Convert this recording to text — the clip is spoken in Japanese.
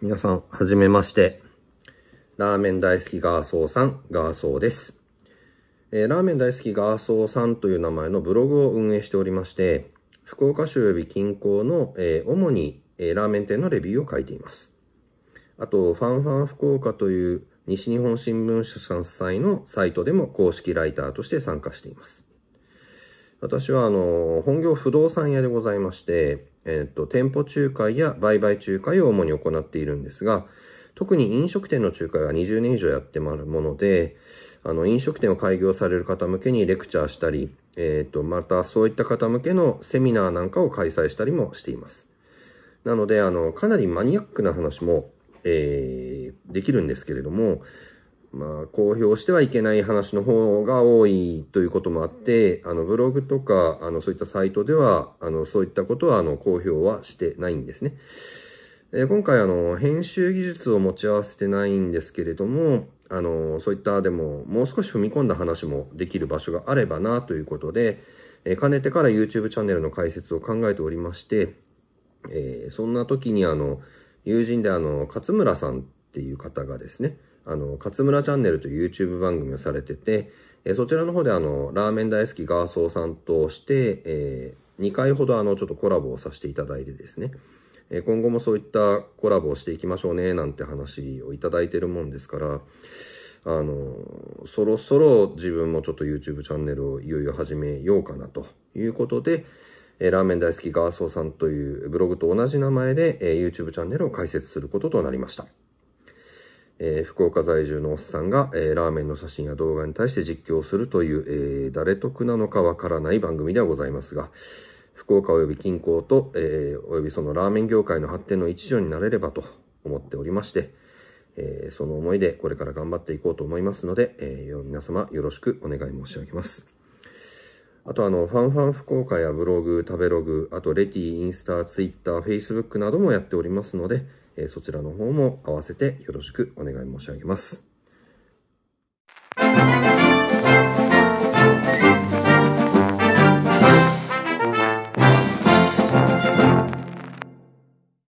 皆さん、はじめまして。ラーメン大好きガーソーさん、ガーソーです。えー、ラーメン大好きガーソーさんという名前のブログを運営しておりまして、福岡市及び近郊の、えー、主に、えー、ラーメン店のレビューを書いています。あと、ファンファン福岡という西日本新聞社さん主催のサイトでも公式ライターとして参加しています。私は、あの、本業不動産屋でございまして、えっ、ー、と、店舗仲介や売買仲介を主に行っているんですが、特に飲食店の仲介は20年以上やってまるもので、あの、飲食店を開業される方向けにレクチャーしたり、えっ、ー、と、またそういった方向けのセミナーなんかを開催したりもしています。なので、あの、かなりマニアックな話も、えー、できるんですけれども、まあ、公表してはいけない話の方が多いということもあって、あの、ブログとか、あの、そういったサイトでは、あの、そういったことは、あの、公表はしてないんですね。え今回、あの、編集技術を持ち合わせてないんですけれども、あの、そういったでも、もう少し踏み込んだ話もできる場所があればな、ということで、えかねてから YouTube チャンネルの解説を考えておりまして、えー、そんな時にあの、友人であの、勝村さんっていう方がですね、あの、勝村チャンネルという YouTube 番組をされてて、えそちらの方であの、ラーメン大好きガーソーさんとして、えー、2回ほどあの、ちょっとコラボをさせていただいてですね、え今後もそういったコラボをしていきましょうね、なんて話をいただいてるもんですから、あの、そろそろ自分もちょっと YouTube チャンネルをいよいよ始めようかなということで、えラーメン大好きガーソーさんというブログと同じ名前で、え YouTube チャンネルを開設することとなりました。えー、福岡在住のおっさんが、えー、ラーメンの写真や動画に対して実況するという、えー、誰得なのかわからない番組ではございますが、福岡及び近郊と、えー、及びそのラーメン業界の発展の一助になれればと思っておりまして、えー、その思いでこれから頑張っていこうと思いますので、えー、皆様よろしくお願い申し上げます。あとあの、ファンファン福岡やブログ、食べログ、あとレティ、インスタ、ツイッター、フェイスブックなどもやっておりますので、えそちらの方も合わせてよろしくお願い申し上げます。